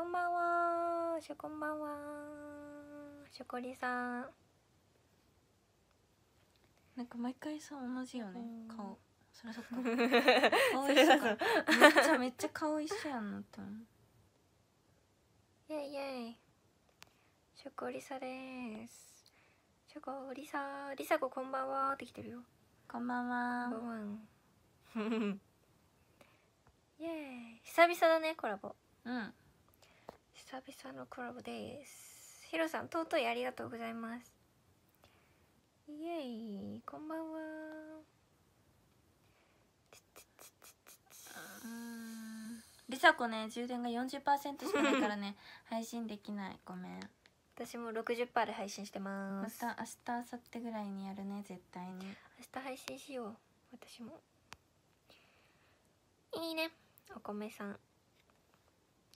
こんばんはしょこんばんはしょこりさんなんか毎回さ同じよね顔それそっか 顔一緒かめっちゃめっちゃ顔一緒やんなって思うイェイイェイしょこりさですしょこりさりさここんばんはって来てるよこんばんはこんばん イェイ久々だねコラボうん久々のコラボですヒロさん尊いありがとうございますイエイこんばんはりさこね充電が40%しかないからね 配信できないごめん私も60%で配信してますまた明日明後日ぐらいにやるね絶対に明日配信しよう私もいいねお米さん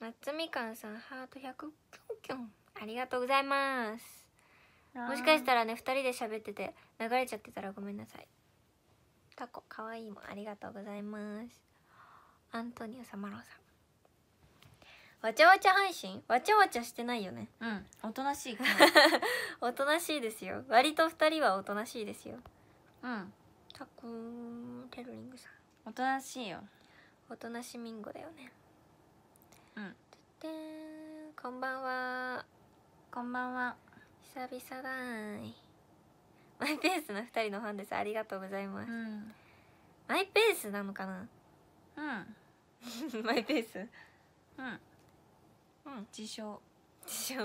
夏みかんさんハート100キョンキョンありがとうございますもしかしたらね2人で喋ってて流れちゃってたらごめんなさいタコかわいいもありがとうございますアントニオサマロさんわちゃわちゃ配信わちゃわちゃしてないよねうんおとなしい おとなしいですよ割と2人はおとなしいですようんタコテルリングさんおとなしいよおとなしみンゴだよねうんてんこんばんはこんばんは久々だいマイペースな2人のファンですありがとうございます、うん、マイペースなのかなうん マイペースうんうん自称自称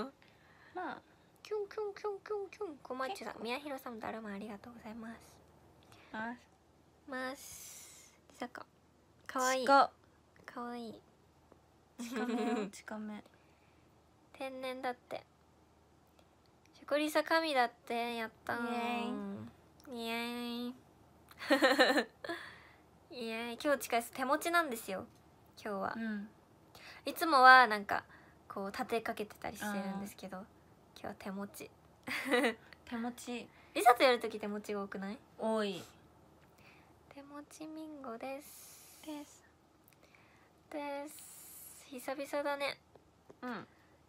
まあキュンキュンキュンキュンキュンこまっちさん宮広さんだるまありがとうございますますますさかかわいいかわいい近め近 め天然だって食リサ神だってやったーイエーイイエーイ 今日近いです手持ちなんですよ今日は、うん、いつもはなんかこう立てかけてたりしてるんですけど今日は手持ち 手持ちリサとやる時手持ちが多くない多い手持ちミンゴですですです久々だねうん今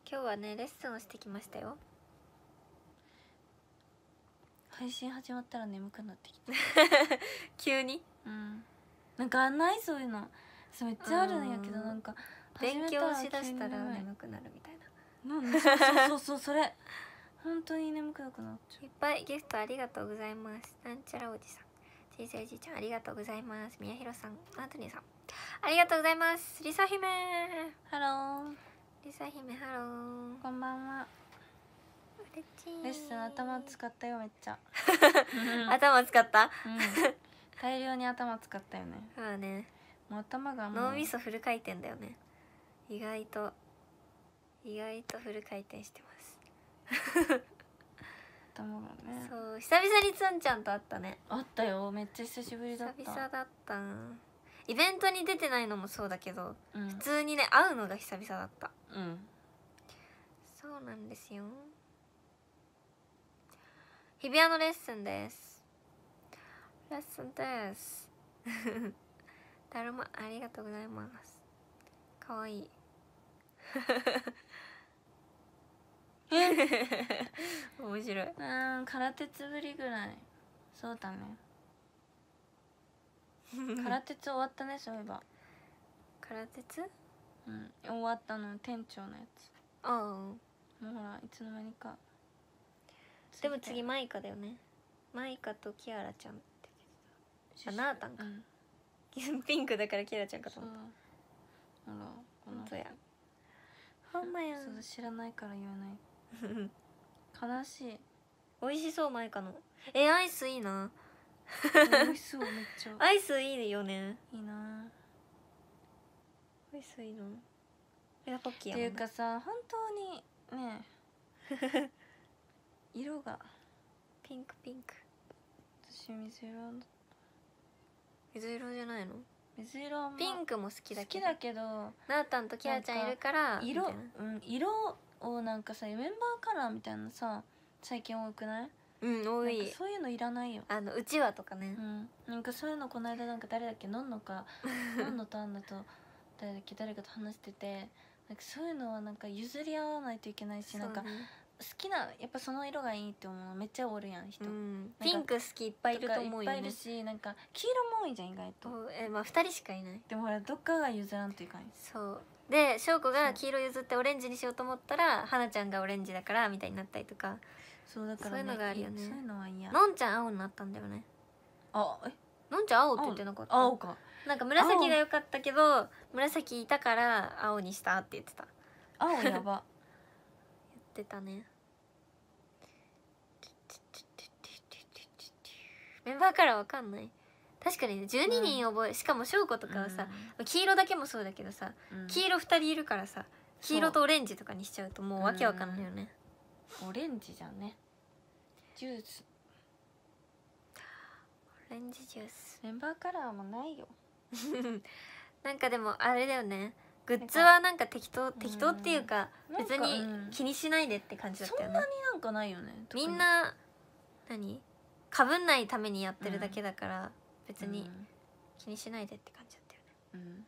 日はねレッスンをしてきましたよ配信始まったら眠くなってきた 急にうんなんかないそういうのそうめっちゃあるんやけどなんか勉強しだしたら眠くなるみたいななんそうそうそうそれ 本当に眠くなくなっちゃういっぱいギフトありがとうございますなんちゃらおじさん人生おじいちゃんありがとうございます宮広さんアントニーさんありがとうございますりさ姫ハローりさ姫ハローこんばんはレッスン頭使ったよめっちゃ 頭使った、うん、大量に頭使ったよね そうねもう頭が脳みそフル回転だよね意外と意外とフル回転してます頭がねそう久々につんちゃんと会ったね会ったよめっちゃ久しぶりだった久々だったイベントに出てないのもそうだけど、うん、普通にね会うのが久々だったうんそうなんですよ日比谷のレッスンですレッスンですだるまありがとうございますかわいい 面白いうん空手つぶりぐらいそうだね 空鉄終わったねそういえば空鉄うん終わったの店長のやつああもうほらいつの間にかでも次マイカだよねマイカとキアラちゃんってあナーたンか、うん、ピンクだからキアラちゃんかと思ったほらほんとやほんまやん知らないから言わない 悲しい美味しそうマイカのえアイスいいな美味しそうめっちゃアイスいいよねいいなアイスいいのポッキーっていうかさ本当にね 色がピンクピンク私水色水色じゃないの水色ピンクも好きだけど好きだけどなあたんときあちゃんいるから色うん色をなんかさメンバーカラーみたいなさ最近多くないうん多いそういうのいらないよあのうちわとかね、うん、なんかそういうのこの間なんか誰だっけのんのか のんのとあんなと誰だっけ誰かと話しててなんかそういうのはなんか譲り合わないといけないし、ね、なんか好きなやっぱその色がいいって思うのめっちゃおるやん人、うん、ピンク好きいっぱいいると思うよ、ね、いっぱいいるしなんか黄色も多いじゃん意外とえまあ2人しかいないでもほらどっかが譲らんといかんそうで翔子が黄色譲ってオレンジにしようと思ったらはなちゃんがオレンジだからみたいになったりとかそうだから、ね、そういうのがあるよねそういうのは嫌のんちゃん青になったんだよねあえのんちゃん青って言ってなかった青かなんか紫が良かったけど紫いたから青にしたって言ってた青やば言 ってたねメンバーからわかんない確かにね12人覚え、うん、しかも翔子とかはさ、うん、黄色だけもそうだけどさ、うん、黄色2人いるからさ黄色とオレンジとかにしちゃうともうわけわかんないよね、オレンジじゃんねジュースオレンジジュースメンバーカラーもないよ なんかでもあれだよねグッズはなんか適当適当っていうか別に気にしないでって感じだったよね、そんなになんかないよねみんな何かぶんないためにやってるだけだから、別に気にしないでって感じだったよね、うん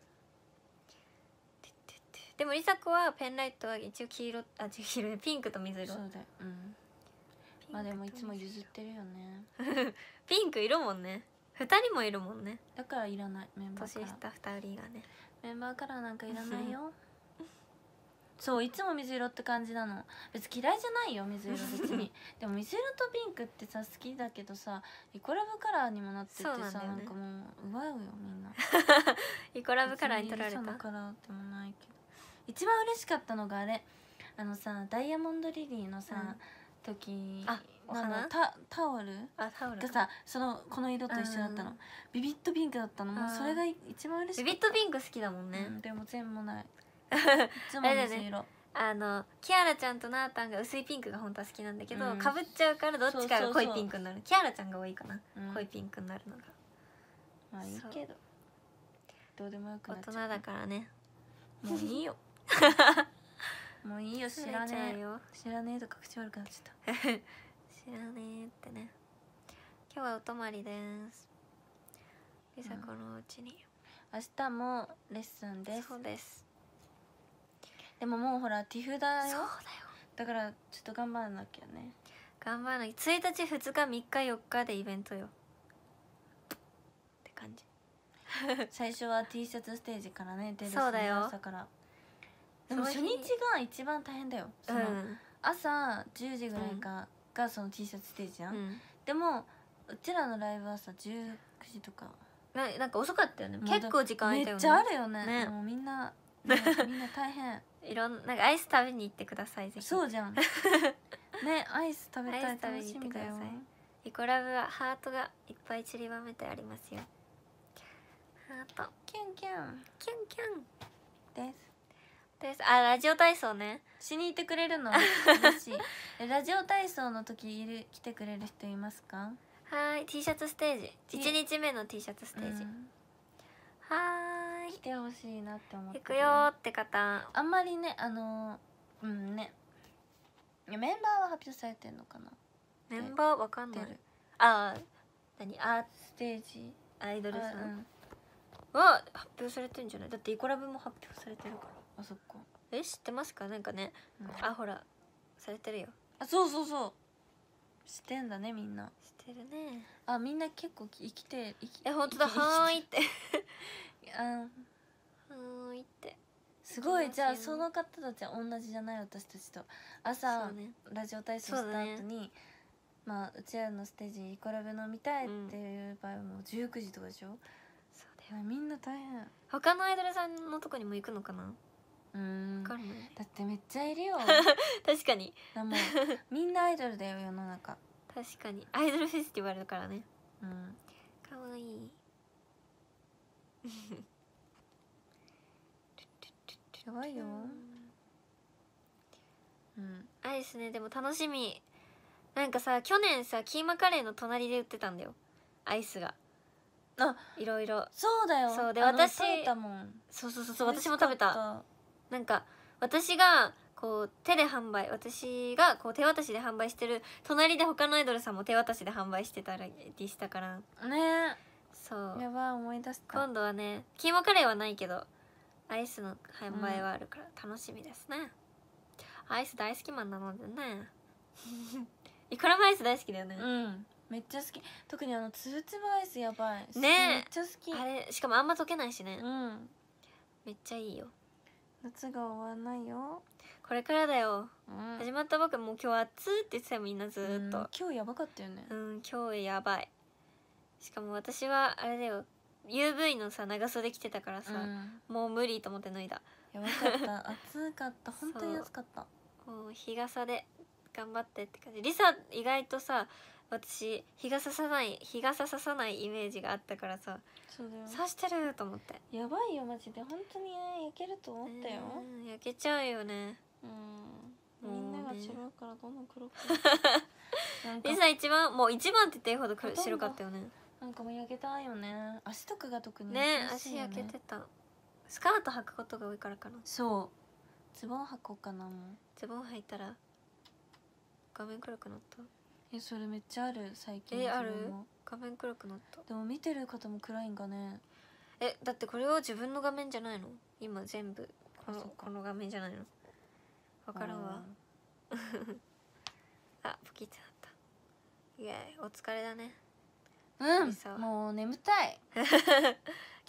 でもりさこはペンライトは一応黄色あ黄色ピンクと水色そうだようんまあでもいつも譲ってるよね ピンクいるもんね2人もいるもんねだからいらないメンバーから年下2人がねメンバーカラーなんかいらないよ そういつも水色って感じなの別に嫌いじゃないよ水色別に でも水色とピンクってさ好きだけどさイコラブカラーにもなっててさなん,、ね、なんかもう奪うよみんなイコラブカラーに取られたカラーでもないけど一番嬉しかったのがあれあのさダイヤモンドリリーのさ、うん、時あのタタオルがさそのこの色と一緒だったの、うん、ビビットピンクだったのもうそれが一番嬉しいビビットピンク好きだもんね、うん、でも全部ないいつも同じ色あのキアラちゃんとナータンが薄いピンクが本当は好きなんだけどかぶ、うん、っちゃうからどっちかが濃いピンクになるキアラちゃんが多いかな、うん、濃いピンクになるのがまあいいけどどうでもよくなっ大人だからねもういいよ もういいよ知らねえよ知らねえとか口悪くなっちゃった 知らねえってね今日はお泊まりですりさこのうちに、うん、明日もレッスンですそうですでももうほら手札よそうだよだからちょっと頑張らなきゃね頑張らなきゃ1日2日3日4日でイベントよって感じ最初は T シャツステージからね出るそうだよ朝からでも初日が一番大変だよ、うん、朝10時ぐらいかがその T シャツステージじゃん、うん、でもうちらのライブはさ19時とかななんか遅かったよね結構時間空いたよねめっちゃあるよね、ね、もうみんなみんな大変 いろんなんかアイス食べに行ってくださいぜひそうじゃん ねアイス食べたい楽しみだよイコラブはハートがいっぱい散りばめてありますよハートキュンキュンキュンキュンですあラジオ体操ねしにいってくれるの嬉しい ラジオ体操の時いる来てくれる人いますかはい T シャツステージ1日目の T シャツステージ、うん、はい来てほしいなって思って行くよって方あんまりねあのうんねメンバーは発表されてんのかなメンバーわかんないああ何あステージアイドルさん、は、発表されてんじゃないだってイコラブも発表されてるからあそっかえ知ってますかなんかね、うん、あほらされてるよあそうそうそうしてんだねみんなしてるねあみんな結構生きて生きえ本当だはいって あはいってすごい、じゃあその方たちは同じじゃない私たちと朝、ね、ラジオ体操した後に、ね、まあうちらのステージに比べラベみたいっていう場合もう19時とかでしょ、うん、そうだよみんな大変他のアイドルさんのとこにも行くのかなうんかるだってめっちゃいるよ 確かにでもみんなアイドルだよ世の中確かにアイドルフェスって言われるからねうんかわいい やばいようんあれですねでも楽しみなんかさ去年さキーマカレーの隣で売ってたんだよアイスがあいろいろそうだよそうで私そうそうそう私も食べたなんか私がこう手で販売私がこう手渡しで販売してる隣で他のアイドルさんも手渡しで販売してたりしたからねそうやばい思い出した今度はねキーマカレーはないけどアイスの販売はあるから楽しみですね、うん、アイス大好きマンなのでね いくらもアイス大好きだよねうんめっちゃ好き特にあのつぶつぶアイスやばいねめっちゃ好きあれしかもあんま溶けないしねうんめっちゃいいよ夏が終わらないよこれからだよ、うん、始まったばっかもう今日暑って言ってたよみんなずっと、今日やばかったよねうん今日やばいしかも私はあれだよ UV のさ長袖着てたからさ、うん、もう無理と思って脱いだやばかった 暑かった本当に暑かったもう日傘で頑張ってって感じリサ意外とさ私日がささない日がささないイメージがあったからさそうだよ刺してると思ってやばいよマジで本当に焼けると思ったよ、えー、焼けちゃうよねうんみんなが白いからどんどん黒くリサ一番もう一番って言ってほど白かったよねなんかもう焼けたよね足とかが特にね、ね、足焼けてたスカート履くことが多いからかなそうズボン履こうかなズボン履いたら画面暗くなったえそれめっちゃある最近えある画面暗くなったでも見てる方も暗いんかねえだってこれは自分の画面じゃないの今全部このこの画面じゃないの分からんわあポキってなったいエお疲れだねうんもう眠たい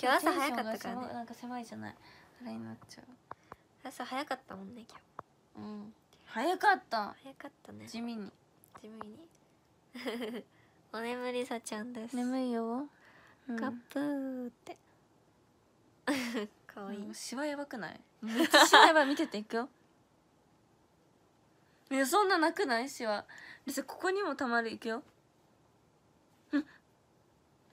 今日朝早かったからねなんか狭いじゃないあれになっちゃう朝早かったもんね今日うん早かった早かったね地味にし味に お眠りさちゃんです眠いよ、うん、カップーって かわいいしわやばくないめっちゃしわやばい見てていくよ いやそんななくないしわリサここにもたまるいくようん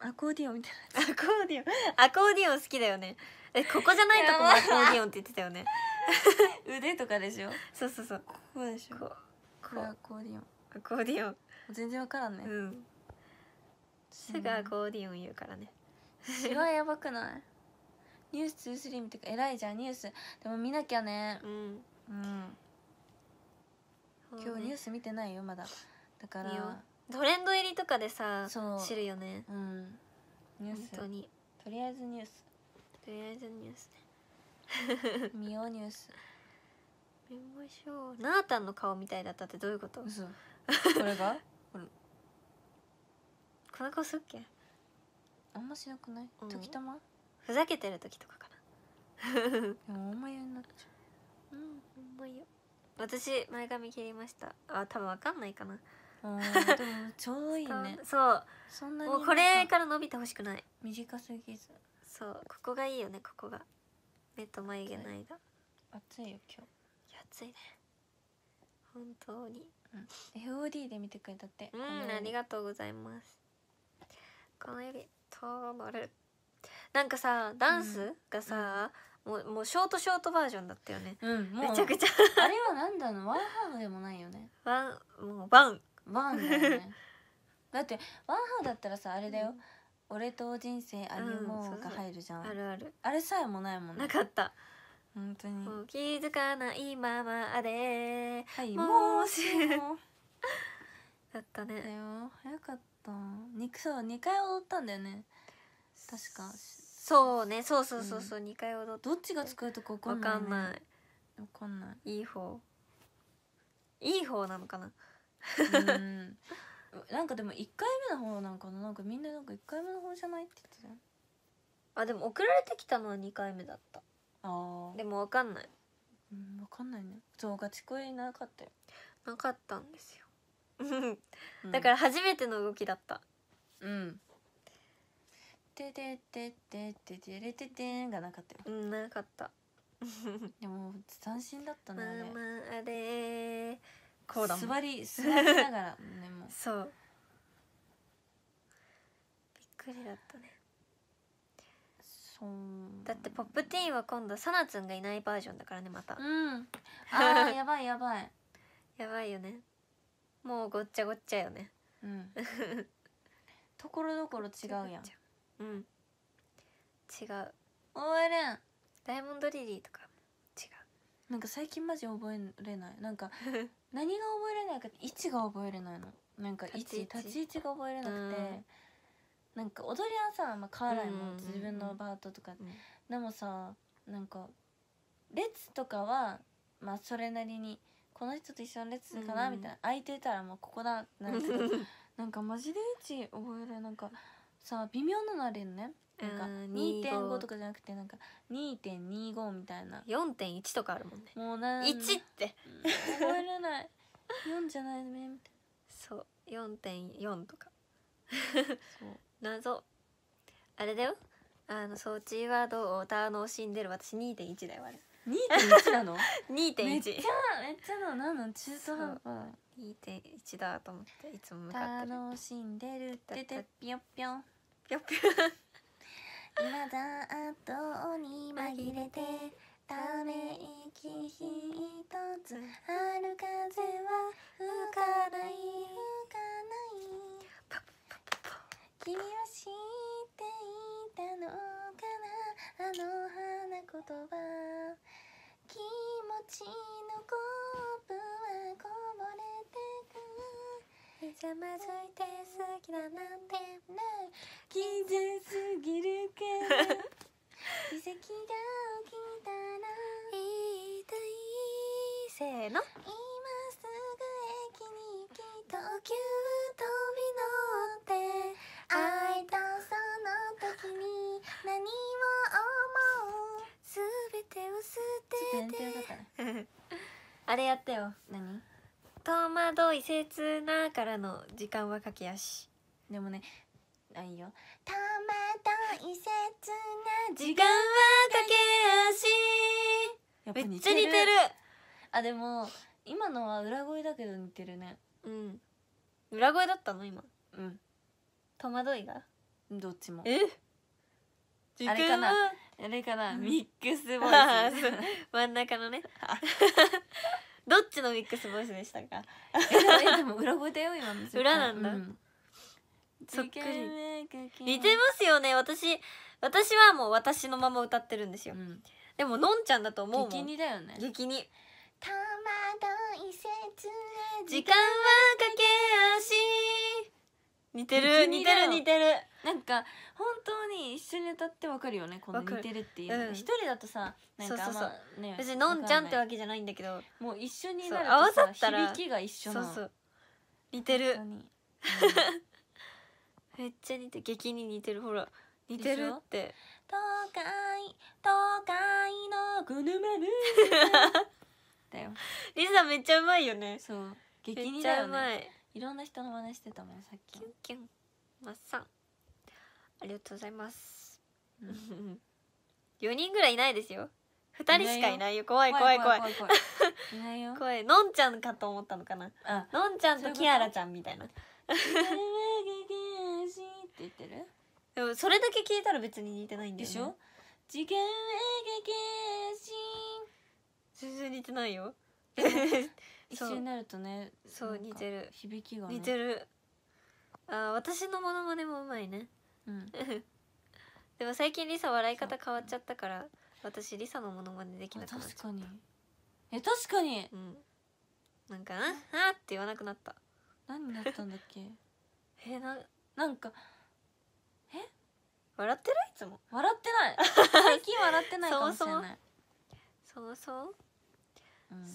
アコーディオンみたいなアコーディオンアコーディオン好きだよねえここじゃないとこもアコーディオンって言ってたよね腕とかでしょそうそうそうここでしょここれアコーディオンアコーディオン全然わからんね、うん、すぐアコーディオン言うからねすごいやばくないニュース23見てか偉いじゃんニュースでも見なきゃねうん、うん、今日ニュース見てないよまだだからトレンド入りとかでさ知るよねうんニュースとりあえずニュースとりあえずニュースね 見ようニュースしょうナータンの顔みたいだったってどういうことこれが こんな顔すっけあんましなくない、うん、時たまふざけてる時とかかな もうんま言うなっちゃううんあんま言う私前髪切りましたあ多分わかんないかな でもちょうどいいねそうそんなもうこれから伸びてほしくない短すぎずそうここがいいよねここが目と眉毛の間暑いよ今日暑いね本当に FOD で見てくれたってうんありがとうございますこの指とまるなんかさダンスがさ、うん、もうもうショートショートバージョンだったよね、うん、めちゃくちゃあれはなんだのワンハーフでもないよねワンもうバンバンだよね だってワンハーフだったらさあれだよ、うん、俺と人生ありもが入るじゃん、あるあるあれさえもないもんねなかった本当に気づかないままではいもうしだったねだよ早かった肉そう2回踊ったんだよね確かそうねそうそうそうそう、うん、2回踊ってどっちが作るとか分かんない、ね、分かんない分かんないいい方いい方なのかなうん なんかでも1回目の方なのかななんかみんななんか1回目の方じゃないって言ってたあでも送られてきたのは2回目だったああでも分かんないうん分かんないねそうガチ恋なかったよなかったんですよだから初めての動きだったうん「ててててててれててん」がなかったようんなかったでも斬新だったな。あれまあまああれこうだもん座り座りながらね もうそうびっくりだったねだってポップティーンは今度さなつんがいないバージョンだからねまたうんあーやばいやばいやばいよねもうごっちゃごっちゃよねうんところどころ違うやんうん違う覚えれんダイモンドリリーとか違うなんか最近マジ覚えれないなんか 何が覚えれないか位置が覚えれないのなんか位置立ち位置が覚えれなくて、なんか踊りはさ、まあ、変わらないもん、うんうん、自分のバートとか、うん、でもさなんか列とかはまあそれなりにこの人と一緒の列かなみたいな、空いてたらもうここだなんか なんかマジでうち覚えらなんかさ微妙なのあるよねなんか2.5とかじゃなくてなんか2.25みたいな4.1とかあるもんねもうな1って覚えれない4じゃないねみたいなそう4.4とかそう謎あれだよあの装置ワードを楽しんでる私2.1だよあれ2.1なの2.1 めっちゃめっちゃのなんの中途半端2.1だと思っていつも向かってる楽しんでるっててぴょんぴょんぴょんぴ今だあとに紛れてため息ひとつ春風は吹かない吹かない君は知っていたのかなあの花言葉気持ちのコップはこぼれてくひざまずいて好きだなんてな傷すぎるあれやったよ何戸惑い切なからの時間はかけやしでもねあいいよ戸惑い切な時間はかけやしめっちゃ似てるあでも今のは裏声だけど似てるねうん裏声だったの今うん戸惑いがどっちもえあれかなあれかな、ミックスボイス 真ん中のね どっちのミックスボイスでしたかでも裏声だよ今裏なんだ、うん、そっくり似てますよね私私はもう私のまま歌ってるんですよ、うん、でものんちゃんだと思うもん激にだよね激にい時間は駆け足似てる似てる似てるなんか本当に一緒に歌ってわかるよねこの似てるっていうの、うん、一人だとさなんかあんまね別にのんちゃんってわけじゃないんだけどもう一緒になると合わさったら響きが一緒なそう似てる、うん、めっちゃ似て激に似てるほら似てるって東海東海のこのままだよリサめっちゃうまいよねそう激似だよねいろんな人の真似してたもんさっきキュンキュンマッサンありがとうございます、うん、人ぐらいいないですよ二人しかいないよ怖い怖い怖い怖い怖い いないよ怖いのんちゃんかと思ったのかなのんちゃんとキアラちゃんみたいなでもそれだけ聞いたら別に似てないんだよ、ね、でしょ時間はかけし全然似てないよ一緒になるとねそう似てる響きが、ね、似てるあ私のものまねもうまいねうん でも最近リサ笑い方変わっちゃったから私リサのものまねできなくなっちゃった確かにえ確かに、うん、なんか「ああ」って言わなくなった何だったんだっけ えななんかえ笑ってるいつも笑ってない 最近笑ってないかもしれないそもそも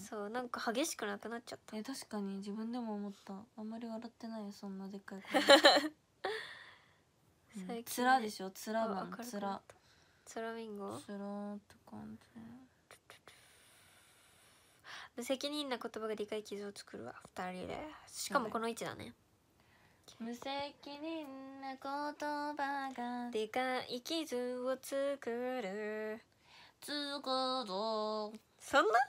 そうなんか激しくなくなっちゃったえ確かに自分でも思ったあんまり笑ってないよそんなでっかい声 うん、つらでしょつらマンつらつらミンゴつらって感じ無責任な言葉がでかい傷を作るわ2人でしかもこの位置だね無責任な言葉がでかい傷を作る作るそんな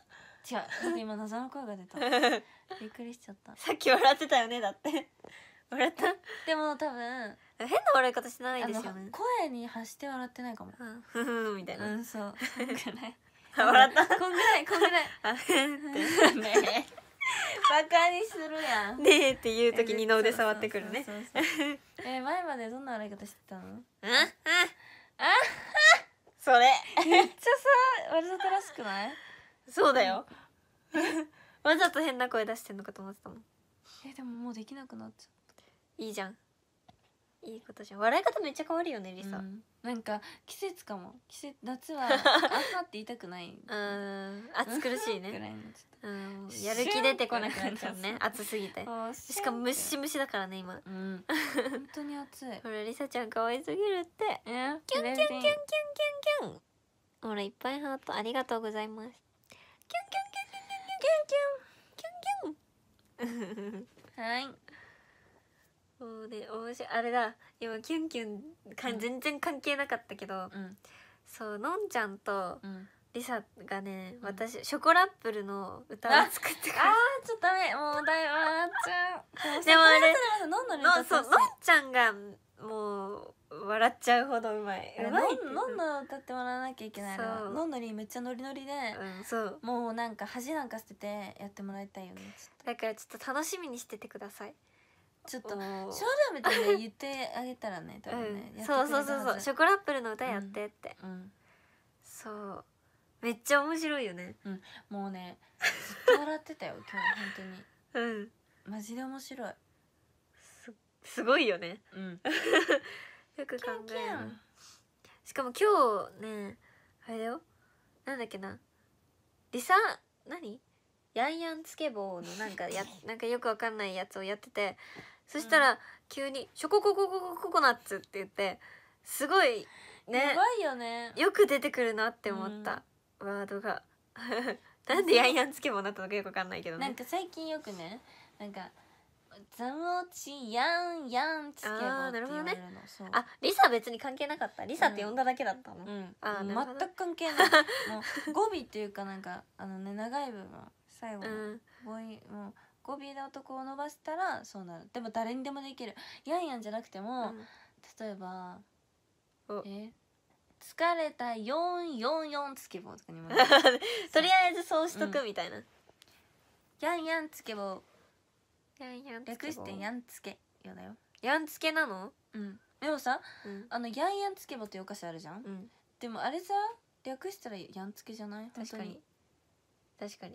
違う今謎の声が出た びっくりしちゃったさっき笑ってたよねだって 笑ったでも多分変な笑い方してないですよね声に発して笑ってないかもふふ、うん、みたいなうんそうそんぐらい笑ったこんぐらいこんぐらい あへんってバカにするやんねえっていう時にの腕触ってくるねえ前までどんな笑い方してたのあああそれめっちゃさわざとらしくないそうだよわざと変な声出してんのかと思ってたもんえでももうできなくなっちゃったいいじゃんいいことじゃん笑い方めっちゃ変わるよねりさ、うん、なんか季節かも季節夏は「あは」って言いたくないうん暑苦しいねうんやる気出てこなくなっちゃうね暑すぎてしかもムシムシだからね今、うん、本当に暑い ほらりさちゃん可愛すぎるってキュンキュンキュンキュンキュンキュンほらいっぱいハートありがとうございますキュンキュンキュンキュンキュンキュンキュンキュンキュンはいもうね面白いあれだ今キュンキュンか、ん、全然関係なかったけど、うん、そうのんちゃんと、うんリサがね、私、うん、ショコラップルの歌を作ってああちょっとダメもうだいぶ笑っちゃうでもあれのんちゃんがもう笑っちゃうほどうまいうまいっのんの歌ってもらわなきゃいけないののんのりめっちゃノリノリで、うんそうもうなんか恥なんか捨ててやってもらいたいよねだからちょっと楽しみにしててくださいちょっとショおーールームでね言ってあげたらね 多分ね、うん、そうそうそうそうショコラップルの歌やってって、うんそうめっちゃ面白いよねもうねずっと笑ってたよ今日本当にうんマジで面白いすすごいよねうん よく考えるしかも今日ねあれだよなんだっけなリサ何ヤンヤンつけ棒のなんかや なんかよくわかんないやつをやっててそしたら急に「ショコココココココナッツ」って言ってすごいねやばいよねよく出てくるなって思った、うん、ワードがなんでヤンヤンつけ棒になったのかよくわかんないけどねなんか最近よくねなんかザムオチヤンヤンつけばって言われるの、ね、そうあリサ別に関係なかったリサって呼んだだけだったの、うん、うん、あ全く関係ないもう語尾っていうかなんかあのね長い部分最後の、うん、語尾もう語尾で男を伸ばしたらそうなるでも誰にでもできるヤンヤンじゃなくても、うん、例えばえ疲れた444つけぼとかにも とりあえずそうしとくみたいな、うん、ヤンヤンつけぼ略してやんつけよだよやんつけなのうんでもさ、うん、あのやんやんつけばってお菓子あるじゃん、うん、でもあれさ略したらやんつけじゃない確かに確かに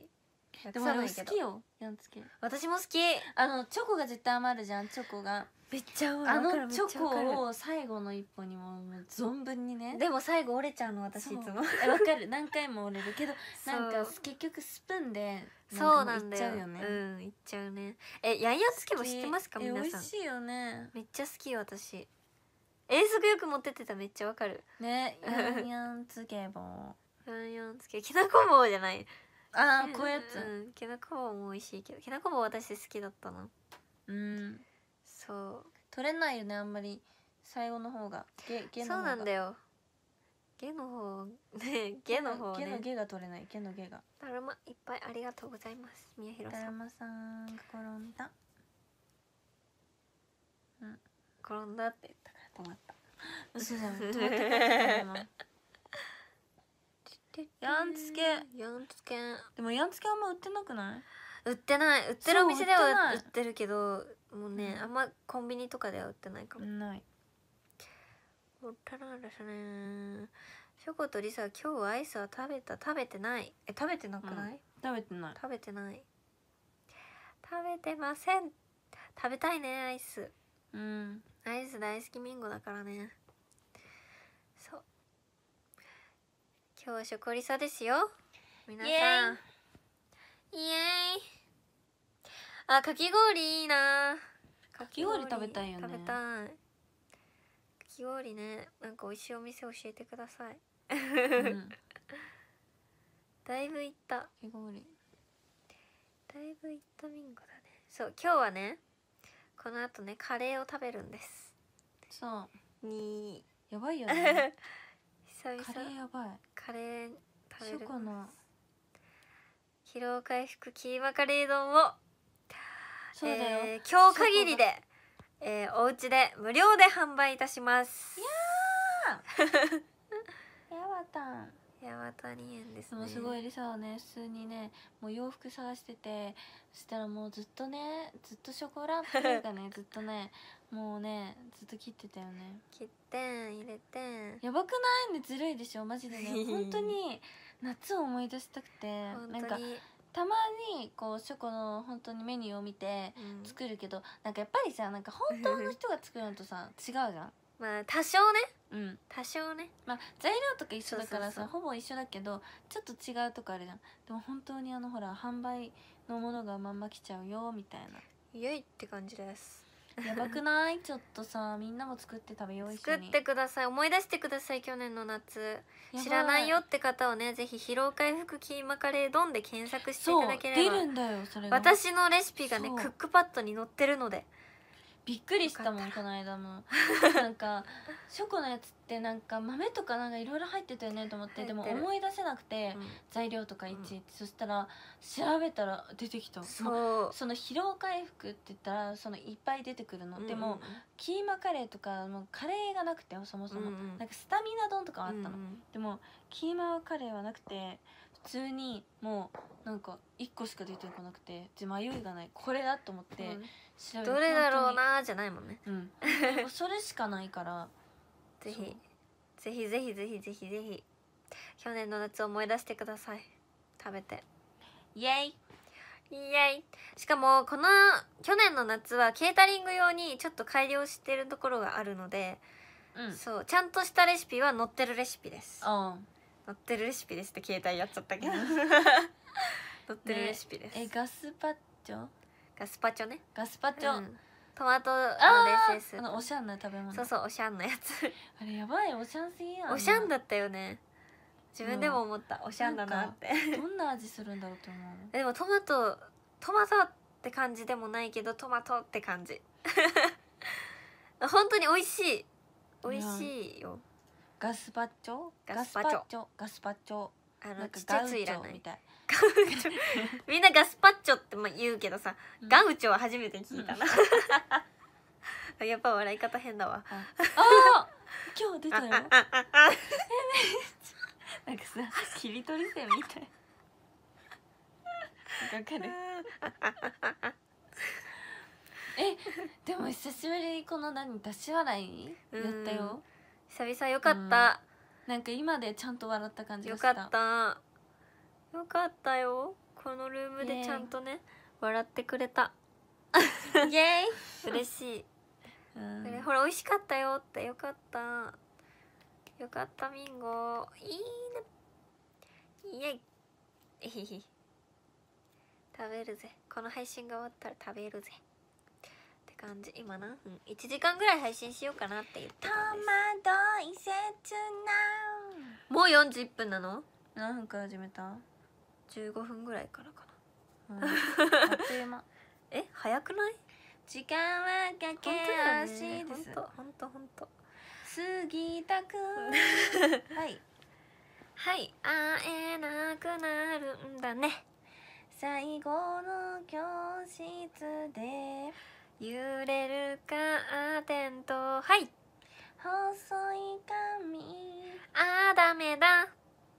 でも好きよやんつけ私も好きあのチョコが絶対余るじゃんチョコがめっちゃあのチョコを最後の一歩にも存分にねでも最後折れちゃうの私いつもわかる何回も折れるけどなんか結局スプーンでそうなんだよねうんいっちゃうねえやんやつけも知ってますか皆さん美味しいよねめっちゃ好き私遠足よく持ってってためっちゃわかるねやんやんつけ棒やんやんつけきなこ棒じゃないああこうやつ、うん、きなこ棒も美味しいけどきなこ棒私好きだったなうんそう取れないよねあんまり最後の方がそうなんだよゲの方ねゲの方ねのゲが取れないゲのゲがだるまいっぱいありがとうございます宮広さんだるまさん転んだうん転んだって言ったから止まった嘘じゃん止まってつけやつけでもやつけあんま売ってなくない売ってない売ってるお店では売ってるけどもうね、あんまコンビニとかでは売ってないかもないおったらあらしすねショコとリサ今日はアイスは食べた食べてないえ食べてなくない、食べてない食べてない食べてません食べたいねアイスうんアイス大好きミンゴだからねそう今日はショコリサですよ皆さんイエーイあかき氷いいなかき氷食べたいよね食べたいかき氷ねなんか美味しいお店教えてください、うん、だいぶ行ったかき氷だいぶ行ったミンゴだねそう今日はねこの後ねカレーを食べるんですそうにやばいよね 久々カレーやばいカレー食べるの疲労回復キーマカレー丼をそうだよ、えー、今日限りで、えー、お家で無料で販売いたしますいやー やわたんやわたりえんです、ね、もすごいリサはね普通にねもう洋服探しててそしたらもうずっとねずっとショコラっていうかね ずっとねもうねずっと切ってたよね切ってん入れてんやばくないねずるいでしょマジでね 本当に夏を思い出したくてなんかたまにこうョコの本当にメニューを見て作るけど、うん、なんかやっぱりさなんか本当の人が作るのとさ違うじゃんまあ多少ねうん多少ねまあ材料とか一緒だからさほぼ一緒だけどちょっと違うとこあるじゃんでも本当にあのほら販売のものがまんま来ちゃうよみたいなイエイって感じですやばくないちょっとさみんなも作って食べよう作ってください思い出してください去年の夏知らないよって方をねぜひ疲労回復キーマカレー丼で検索していただければ出るんだよそれ私のレシピがねクックパッドに載ってるのでびっくりしたもんこの間もなんかショコのやつってなんか豆とかなんかいろいろ入ってたよねと思ってでも思い出せなくて、うん、材料とかいちいち、そしたら調べたら出てきたそうその疲労回復って言ったらそのいっぱい出てくるの、うん、でもキーマカレーとかもうカレーがなくてそもそも、うん、なんかスタミナ丼とかはあったの、でもキーマカレーはなくて普通にもうなんか1個しか出てこなくて迷いがないこれだと思って調べて、うん、どれだろうなじゃないもんね、うん、それしかないから ぜひぜひぜひぜひぜひぜひ去年の夏を思い出してください食べてイエイイエイしかもこの去年の夏はケータリング用にちょっと改良してるところがあるので、うん、そうちゃんとしたレシピは載ってるレシピです、うん、載ってるレシピですって携帯やっちゃったけど載 ってるレシピです、ね、えガスパッチョガスパチョねガスパチョ、うん、トマトの冷製スープおしゃんな食べ物そうそうおしゃんなやつ あれやばいおしゃんすぎやおしゃんだったよね自分でも思った、うん、おしゃんだなって どんな味するんだろうと思うでもトマトトマトって感じでもないけどトマトって感じ本当に美味しい美味しいよ、うガスパッチョガスパッチョガスパッチョあのちっチョいついらないみたいみんなガスパッチョってま言うけどさ、ガウチョは初めて聞いたな、やっぱ笑い方変だわああ今日出たよ なんかさ切り取り線みたいわかるえでも久しぶりにこの何出し笑いやったよ、久々よかった、なんか今でちゃんと笑った感じがよしたかったよかったよこのルームでちゃんとね笑ってくれた イエ嬉しい、ーイ、うんこほら美味しかったよってよかったよかったミンゴいいねイエイえひひ食べるぜこの配信が終わったら食べるぜ感じ今何分1時間ぐらい配信しようかなって言ってたんです戸惑い切なもう40分なの何分から始めた15分ぐらいからかな、うん、あっという間 え早くない時間はかけ足です本当本当過ぎたく はいはい会えなくなるんだね最後の教室で揺れるカーテンとはい細い髪あーダメだ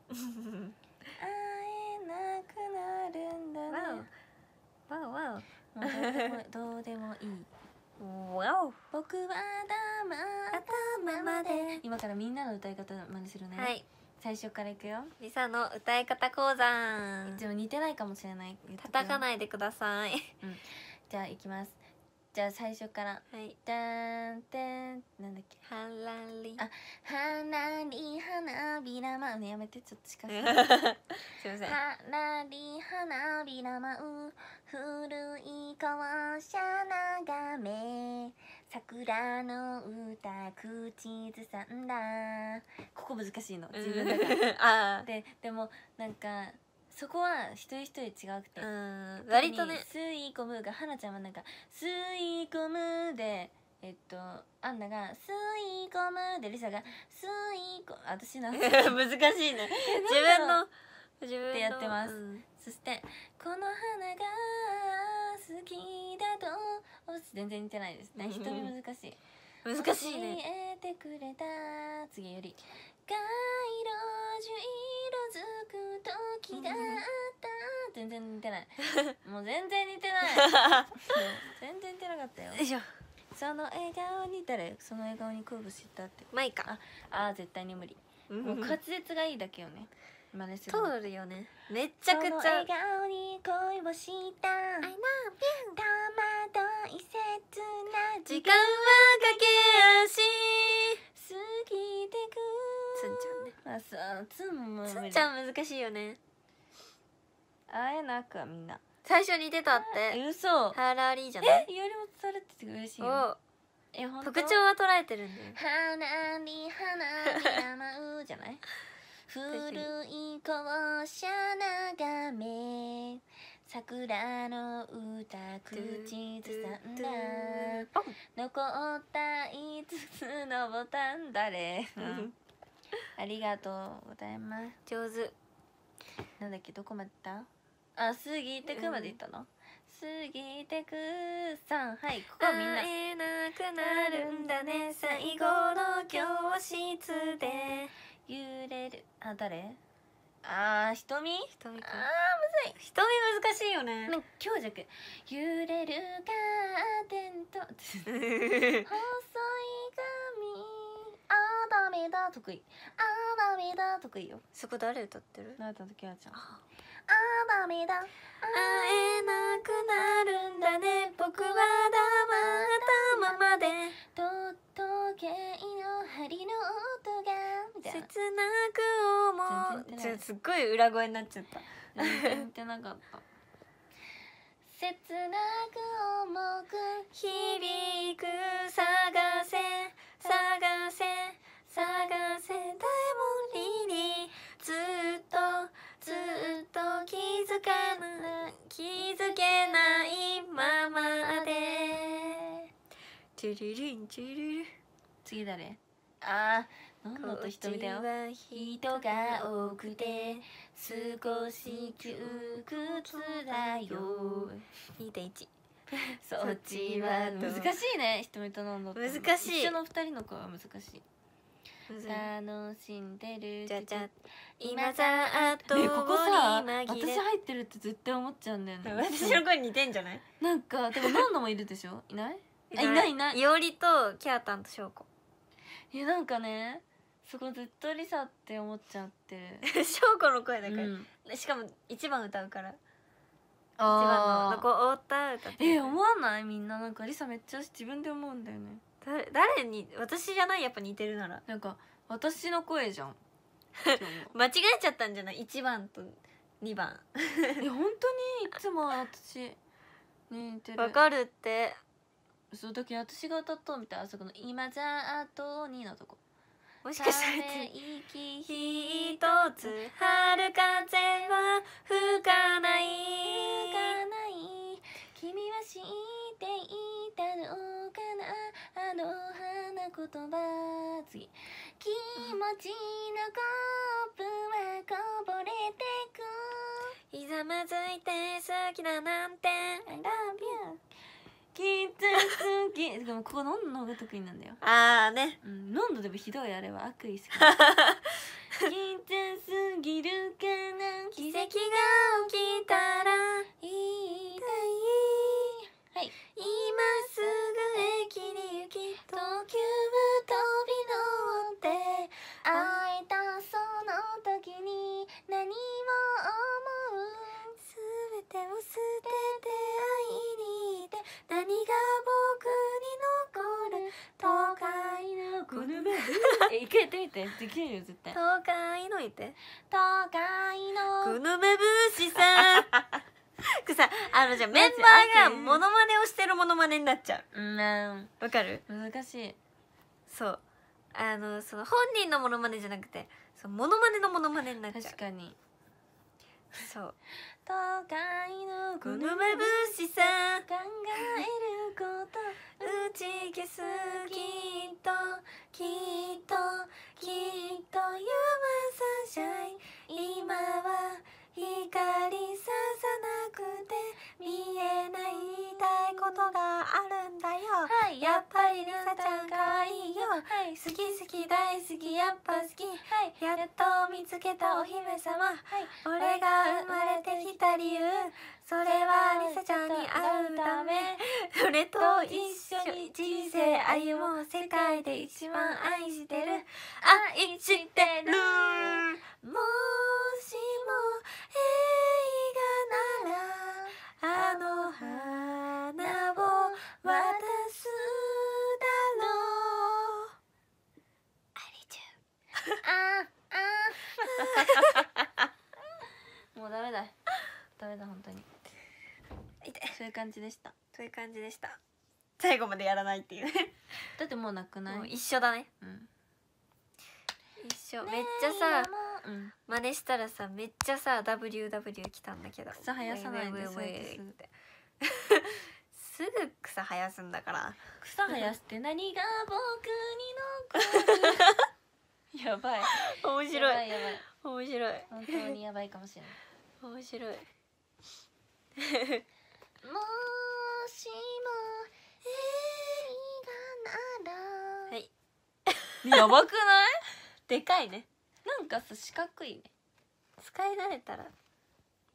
会えなくなるんだねわおわおどうでもいいわお僕は頭頭まで今からみんなの歌い方真似するねはい最初からいくよリサの歌い方講座いつも似てないかもしれない叩かないでください、うん、じゃあいきますじゃあ最初からはい「だんてん」なんだっけ「はらり」あ「はらり花びらまう」ねやめてちょっと近づけすいません「はらり花びらまう古い校舎眺め桜の歌口ずさんだ」ここ難しいの自分だから ででもなんかそこは一人一人違くてうん割とね「吸い込む」が花ちゃんはなんか「吸い込む」でえっとアンナが「吸い込む」でリサが「吸い込む」私なん 難しいね自分の自分でやってます、うん、そして「この花が好きだと」全然似てないですね瞳難しい難しいね教えてくれた次より色づく時だった」全然似てない もう全然似てない全然似てなかったよよいしょその笑顔に誰その笑顔に恋しったってマイカああ絶対に無理、もう滑舌がいいだけよね真似する通るよねめちゃくちゃ笑顔に恋をしたまどい切な時間は駆け足過ぎてくつんちゃんねあすあつんもつんちゃん難しいよねああなくはみんな最初に出たって嘘ハーラーリーじゃないえよりもされてて嬉しいよえ特徴は捉えてるんだよ花に花に山うじゃない 古い校舎眺め桜の歌口ずさんだ 残った5つのボタン誰 ありがとうございます上手なんだっけどこまでいったあ過ぎてくまでいったの、うん、過ぎてくさんはいここみんな会えなくなるんだね最後の教室で揺れるあ誰あー瞳瞳かああ、むずい瞳難しいよねなん強弱揺れるカーテンと 細いカあダメだ得意あダメだ得意よそこ誰歌ってる成時ちゃんあダメだ会えなくなるんだね僕は黙ったままでと時計の針の音が切なく思うすっごい裏声になっちゃった全然なかった切なく重く響く探せ探せ探せダイモンリリーずっとずっと気づかぬ気づけないままでチュルルンチュルル次誰あーのんのと瞳だよ人が多くて少し窮屈だよ2.1 そっちは難しいね人見と飲んど難しい一緒の二人の子は難しい楽しんでるじゃじゃ今さあとねここさ私入ってるって絶対思っちゃうんだよね 私の声似てんじゃないなんかでもノンノもいるでしょいないいないいないいおりとキャータンとしょうこいやなんかねそこずっとりさって思っちゃってしょうこの声だから、うん、しかも一番歌うから番の残った歌え思わないみんななんかリサめっちゃ自分で思うんだよね誰誰に私じゃないやっぱ似てるならなんか私の声じゃん 間違えちゃったんじゃない1番と2番え本当にいつも私似てるわかるってそうだけ私が歌ったみたいなあそこの「今じゃあとに」のとこもしかしたら息ひとつ春風は吹かない吹かない君は知っていたのかなあの花言葉次気持ちのコップはこぼれてくひざまずいて好きだなんて I love you キンツンツンキンでもここ飲んの方が得意なんだよああねうんのんのでもひどいあれは悪意すぎるキンツンすぎるかな奇跡が起きたら痛いいはい、今すぐ駅に行き東急部飛び乗って会えたその時に何を思う全てを捨てて愛何が僕に残る東海のこの目え一回やってみてできるよ絶対東海のいて東海のこの目しさんく さあのじゃメンバーがモノマネをしてるモノマネになっちゃううんわかる難しいそうあのその本人のモノマネじゃなくてそのモノマネのモノマネになっちゃう確かにそう都会のこのまぶしさ考えること打ち消すきっときっときっと You must shine 今は光ささなくて見えない言いたいことがあるんだよ、はい、やっぱりりさちゃんか好き好き大好きやっぱ好き、はい、やっと見つけたお姫様、はい、俺が生まれてきた理由それはリサちゃんに会うため俺と一緒に人生歩もう世界で一番愛してる愛してるもしもえー もうダメだダメだ本当にそういう感じでしたそういう感じでした最後までやらないっていう だってもうなくない一緒だね、うん、一緒めっちゃさ、うん、真似したらさめっちゃさ WW 来たんだけど草生やさないで すぐ草生やすんだから草生やして何が僕に残る やばい面白いやばい面白い本当にやばいかもしれない面白い もしも映画ならはい やばくないでかいねなんかさ四角いね使い慣れたら、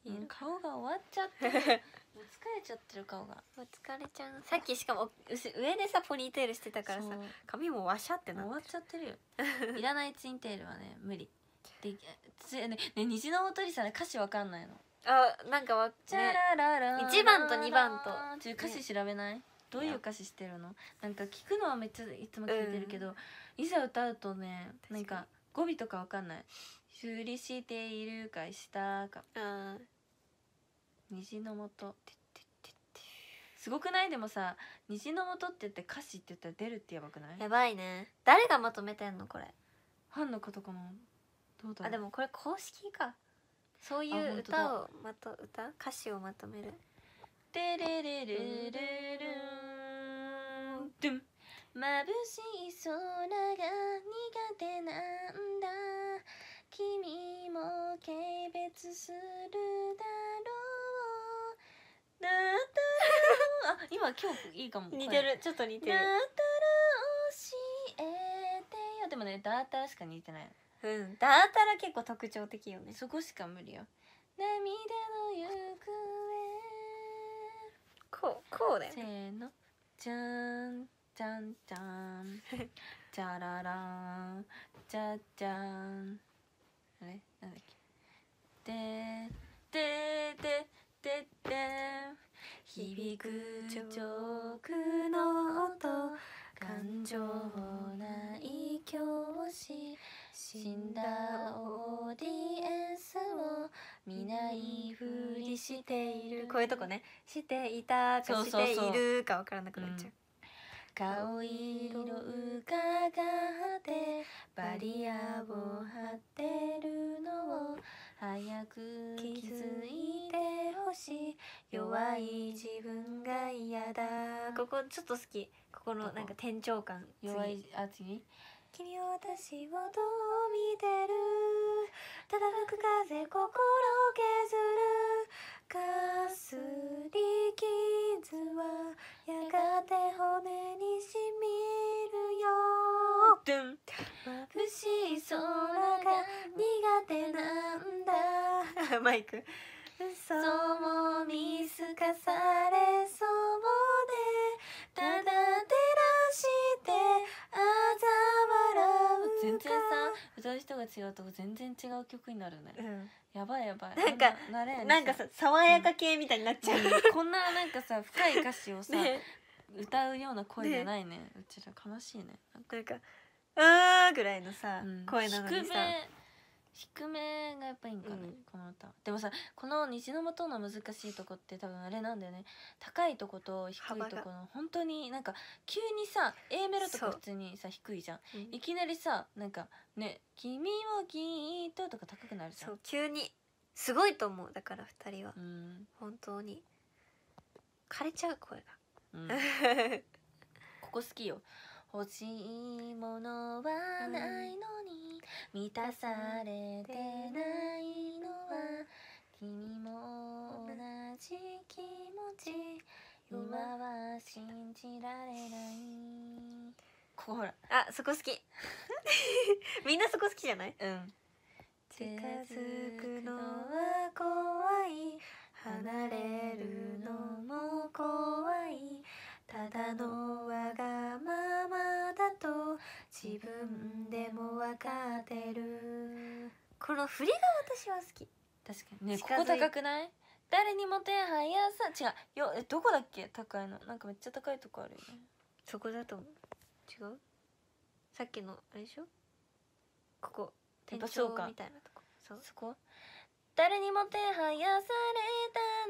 うん、顔が終わっちゃってう疲れちゃってる顔がもう疲れちゃうさっきしかも上でさポニーテールしてたからさ髪もわしゃってな終わっちゃってるよいらないツインテールはね無理でつねね虹の鳥さん歌詞わかんないのあなんかわっちゃららら、1番と2番とちょ歌詞調べない、ね、どういう歌詞してるのなんか聞くのはめっちゃいつも聞いてるけど、いざ歌うとねなんか語尾とかわかんない「修理しているかしたか」か虹のもすごくないでもさ「虹のもと」って言って歌詞って言ったら出るってやばくないやばいね誰がまとめてんのこれファンの子とかもどうだあでもこれ公式かそういう歌をまと歌歌詞をまとめる「でレレレレレドゥン眩しい空が苦手なんだ君も軽蔑するだろうなたらあ今今日いいかも似てるちょっと似てるなたら教えてよでもねだったらしか似てないうんだったら結構特徴的よねそこしか無理よ涙の行方こうこうだよ、ね、せーのじゃんじゃんじゃん じゃららんじゃじゃんあれなんだっけでででてて響くチョークの音感情ない教師死んだオーディエンスを見ないふりしているこういうとこねしていたかしているか分からなくなっちゃう。顔色伺ってバリアを張ってるのを早く気づし弱い自分が嫌だここちょっと好きここのなんか転調感弱いあ次君を私をどう見てるただ吹く風心を削るかすり傷はやがて骨にしみるよ眩しい空が苦手なんだ マイク嘘も見透かされそうでただ照らしてあざ笑う全然さ歌う人が違うと全然違う曲になるね、うんやばいやばいなんかなれなんかさ爽やか系みたいになっちゃう、うん、こんななんかさ深い歌詞をさ、ね、歌うような声じゃないね、ね、うちら悲しいねなんか「うー」ぐらいのさ、うん、声なのにさ低低めがやっぱいいんかうん、この歌でもさこの「虹の元の難しいとこ」って多分あれなんだよね高いとこと低いとこの本当になんか急にさ A メロとか普通にさ低いじゃん、うん、いきなりさなんかね「君をきっと」とか高くなるじゃんそう急にすごいと思うだから2人は、うん、本当に枯れちゃう声が、うん、ここ好きよ欲しいものはないのに満たされてないのは君も同じ気持ち今は信じられないここほらあそこ好き みんなそこ好きじゃないうん近づくのは怖い自分でも分かってるこの振りが私は好き確かにねここ高くない誰にも手配やさ違うよえどこだっけ高いのなんかめっちゃ高いとこあるよねそこだと思う違うさっきのあれでしょここ店長みたいなとこそそこ誰にも手配やされ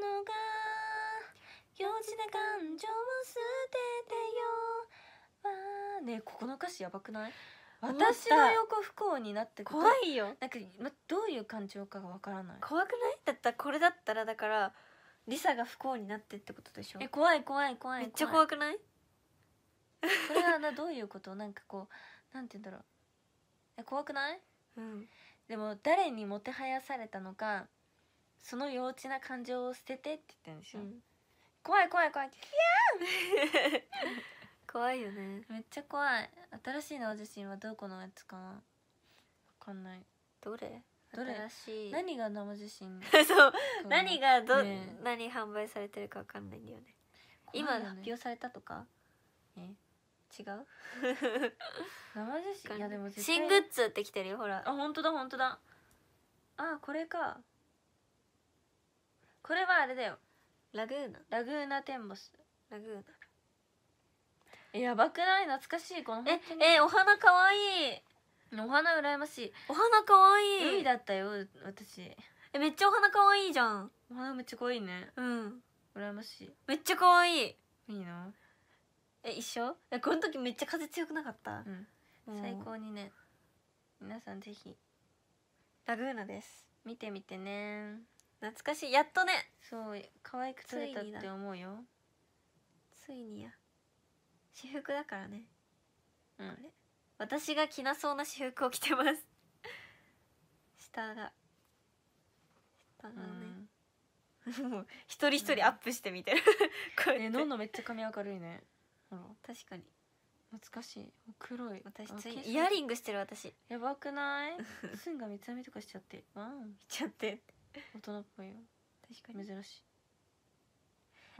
たのが用事で感情を捨ててねここの歌詞やばくない私の横不幸になって怖いよなんか、ま、どういう感情かがわからない怖くないだったらこれだったらだからリサが不幸になってってことでしょえ怖い怖い怖いめっちゃ怖くないこれはなどういうことなんかこうなんて言うんだろうえ怖くない、うん、でも誰にもてはやされたのかその幼稚な感情を捨ててって言ってるんでしょ、うん、怖い怖い怖いいやー怖いよねめっちゃ怖い新しいの自身はどこのやつかなわかんないどれどれ新しい何が生地震 そう何がど、ね、何販売されてるかわかんないんだよね、ね、今発表されたとかえ違う 生地震いやでも新グッズってきてるよほらあ本当だ本当だあこれかこれはあれだよラグーナラグーナテンボスラグーナえやばくない懐かしいこのええお花かわいいお花羨ましいお花かわいい海だったよ私えめっちゃお花かわいいじゃんお花めっちゃかわいいねうん羨ましいめっちゃかわいいいいなえ一緒えこの時めっちゃ風強くなかった、うん、最高にね皆さんぜひラグーナです見てみてね懐かしいやっとねそう可愛く撮れたって思うよついにや私服だからねうん私が着なそうな私服を着てます 下が下がね もう一人一人アップしてみてる、うん、これ、ね、どんどんめっちゃ髪明るいね確かに懐かしい黒い私ついイヤリングしてる私やばくないすんが三つ編みとかしちゃってわんしちゃって大人っぽいよ確かに珍しい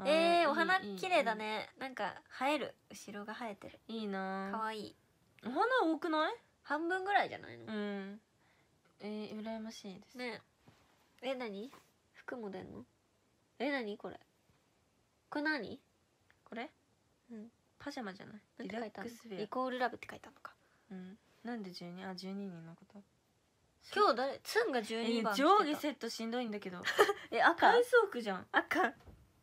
えー、お花綺麗だねなんか生える後ろが生えてるいいな可愛いお花多くない半分ぐらいじゃないのうんえー、羨ましいですねえ何服も出んのえ何これこれ何これうんパジャマじゃないリラックスイコールラブって書いたのかうんなんで12あ12人のこと 今日誰ツンが12番上下セットしんどいんだけど え赤体操服じゃん赤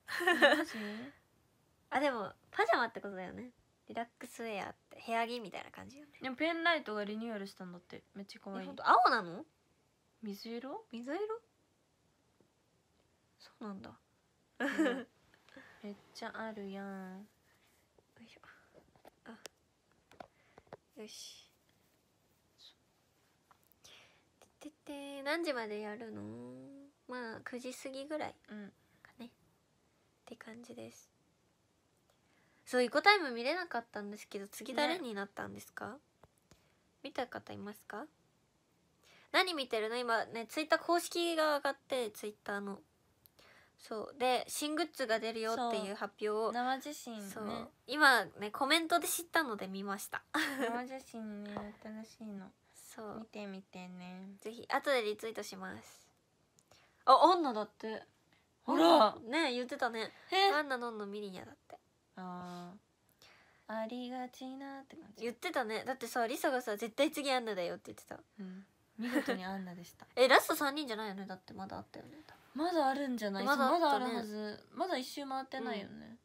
あでもパジャマってことだよねリラックスウェアって部屋着みたいな感じよねでもペンライトがリニューアルしたんだってめっちゃ可愛い青なの水色水色そうなんだ、うん、めっちゃあるやんよいしょあよしててて何時までやるのまあ9時過ぎぐらいうんって感じですそうイコタイム見れなかったんですけど次誰になったんですか、ね、見た方いますか何見てるの今ねツイッター公式が上がってツイッターのそうで新グッズが出るよっていう発表を生自身ね、そう今ねコメントで知ったので見ました生受信ね新しいのそう見てみてねぜひ後でリツイートしますあ女だってほらね言ってたね「あんなのんのミリニャ」だってああありがちなって感じ言ってたねだってさリサがさ「絶対次アンナだよ」って言ってた、うん、見事にアンナでした えラスト3人じゃないよねだってまだあったよねまだあるんじゃないまだ、ね,、あるはずまだ一周回ってないよね、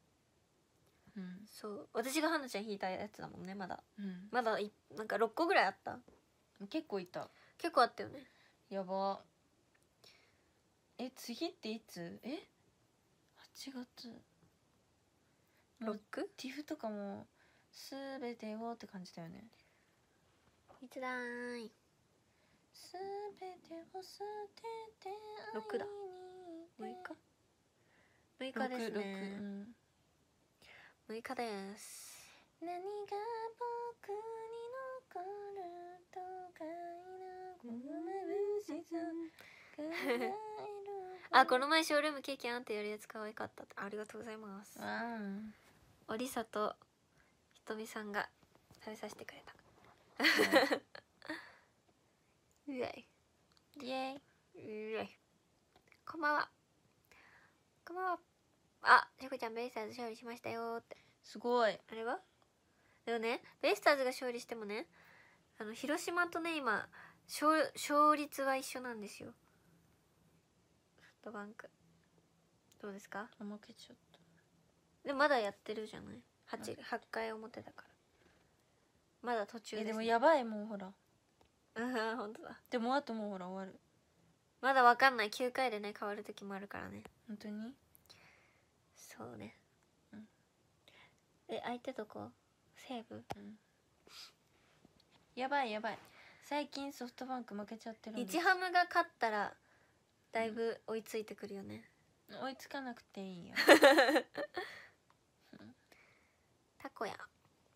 うん、そう私がはなちゃん引いたやつだもんねまだ、うん、まだいなんか6個ぐらいあった結構いた結構あったよねやばえ次っていつえ8月ロティフとかもすべてをって感じだよねいつだいすべてを捨ててだ6日6日ですね、6日です何が僕に残るとかいなこの無事さ あこの前ショールームケーキあんってやるやつ可愛かったありがとうございますおりさとひとみさんが食べさせてくれたイえイイエイイえイこんばんはこんばんはあしょこちゃんベイスターズ勝利しましたよってすごいあれはでもねベイスターズが勝利してもねあの広島とね今勝勝率は一緒なんですよトバンクどうですか負けちゃったでまだやってるじゃない 8, 八回表だからまだ途中で、ね、でもやばいもうほらああ本当だでもあともうほら終わるまだわかんない9回でね変わる時もあるからね本当にそうねうんえ相手とこーブうんやばいやばい最近ソフトバンク負けちゃってる日ハムが勝ったらだいぶ追いついてくるよね追いつかなくていいよたこ や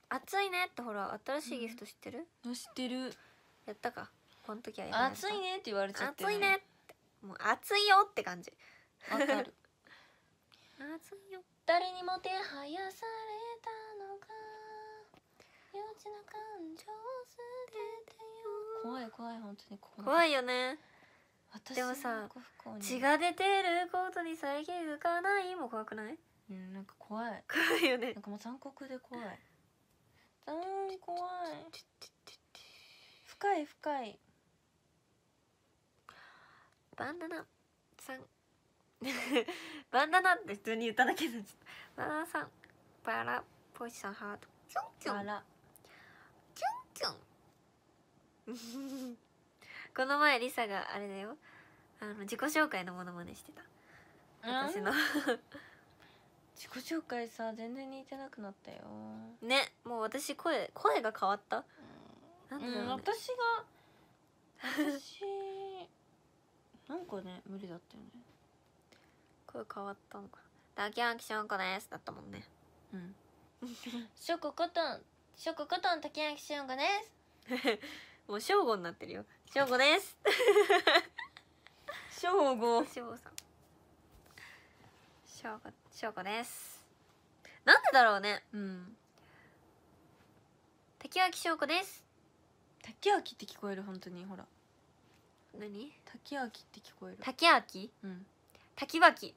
暑いねってほら新しいギフト知ってる、うん、知ってるやったかこの時はや暑いねって言われちゃって暑いねってもう暑いよって感じわかる暑 いよ誰にも手はやされたのか幼稚な感情を捨ててよ怖い怖い本当に怖い怖いよねでもさ血が出てることに最近浮かないも怖くないうんなんか怖い怖いよねなんかもう残酷で怖い残怖い深い深いバンダナさん バンダナって普通に言っただけでバンダナさんバラポジさんハートチュンチュンチュンチュンこの前りさがあれだよあの自己紹介のものまねしてた私の自己紹介さ全然似てなくなったよねもう私声声が変わったなんだろう、ねうん、私が私 なんかね無理だったよね声変わったのかダキアンキションコですだったもんねうんショココトンショココトンタキアンです もう正午になってるよしょう吾ですしょう吾さん翔吾翔吾です なんでだろうねうん滝脇う子です滝脇って聞こえる本当にほら何滝脇って聞こえる滝脇うん滝脇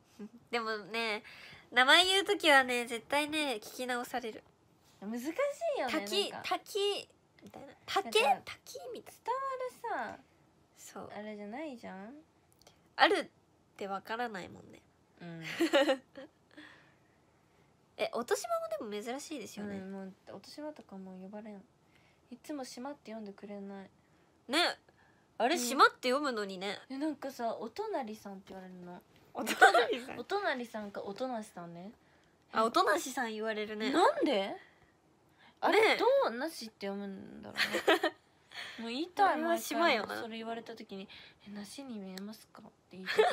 でもね名前言う時はね絶対ね聞き直される難しいよね滝滝みたいな竹滝みたいな伝わるさそうあれじゃないじゃんあるってわからないもんねうん えお年玉もでも珍しいですよね、うん、もうお年玉とかも呼ばれんいつも「島」って読んでくれないねあれ「島」って読むのにね、うん、えなんかさ「お隣さん」って言われるのお隣さん お隣さんかおとなさんねあお隣さん言われるねなんであれ、ねどうなしって読むんだろうね もう言いたい毎回よそれ言われた時に「なしに見えますか?」って言いたい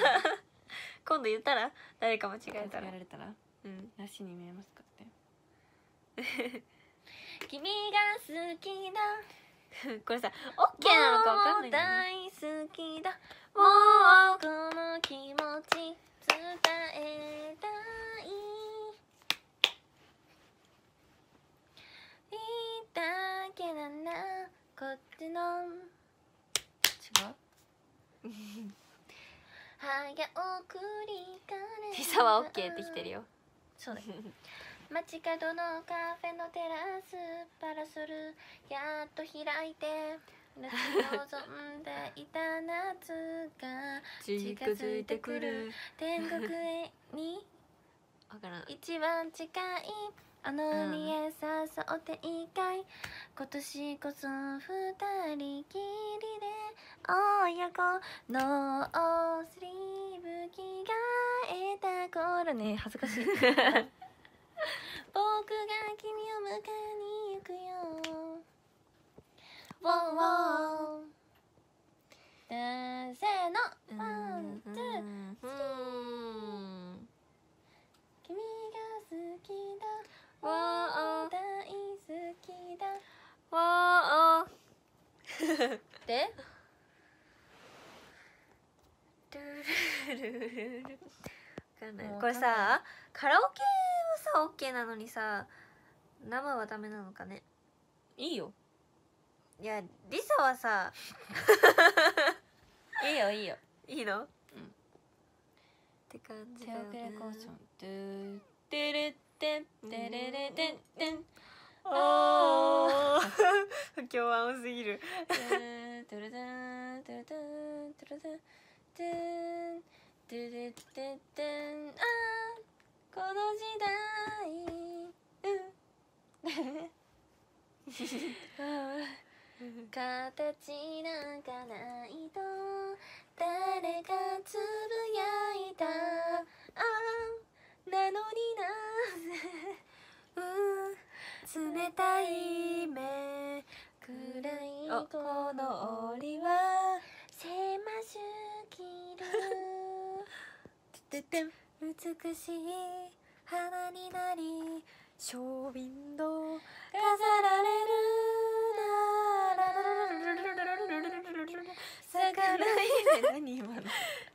今度言ったら誰か間違えたらやられたら「うんなしに見えますか?」って「君が好きだ」これさオッケーなのかわかんない大好きだもうこの気持ち伝えたいだけだなこっちの違う早送 りかねピザはオ OK ってきてるよそうだ街角のカフェのテラスパラソルやっと開いて望んでいた夏が近づいてくる天国へに 一番近いあのに誘って一回今年こそ二人きりで親子のスリーブ着替えた頃ね恥ずかしい 僕が君を迎えに行くよウォンウォンせーのワンツースリー君が好きだわー大好きだわーでルルルルルこれさカラオケはさ OK なのにさ生はダメなのかねいいよいやリサはさ いいよいいよいいのうんって感じだよねゥテレッてんてれれてんてんあー 不協和音すぎるトゥルトゥトゥルトゥトゥルトゥトゥントゥンあーこの時代うん 形なんかないと誰かつぶやいたあなのになうん冷たい目暗いこの檻は狭すぎる美しい花になりショーウィンド飾られるな何今の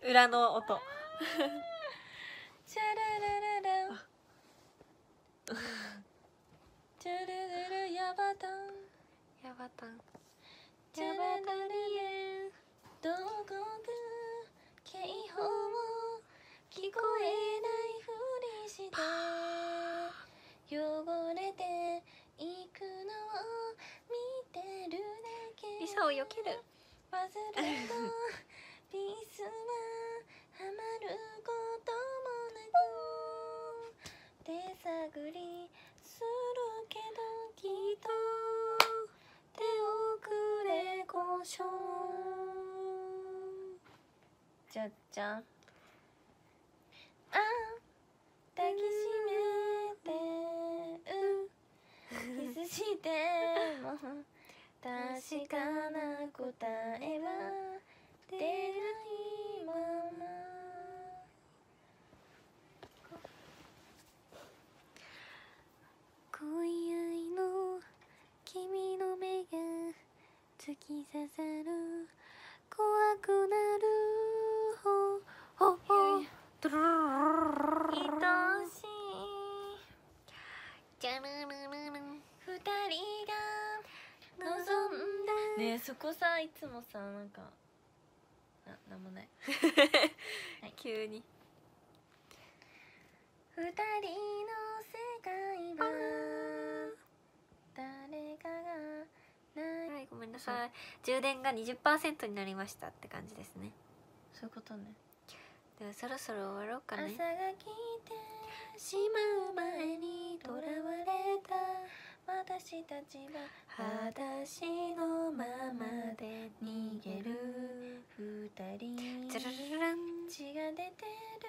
裏の音シャララララチュルルルヤバタンヤバタンチャバルリエンどこか警報も聞こえないふりして汚れていくのを見てるだけリサを避けるバズると ピースはハマることもなく手探りするけどきっと手遅れ故障じゃっちゃんあ抱きしめてうんキスしても確かな答えは出ないまま恋愛の君の目が突き刺さる怖くなるほほほド愛しいじゃルルルル二人が望んだねえそこさいつもさなんかななんもない 急に二人の世界は誰かがないはいごめんなさい充電が20%になりましたって感じですねそういうことねではそろそろ終わろうかね朝が来てしまう前にとらわれた私たちは裸足のままで逃げる二人血が出てる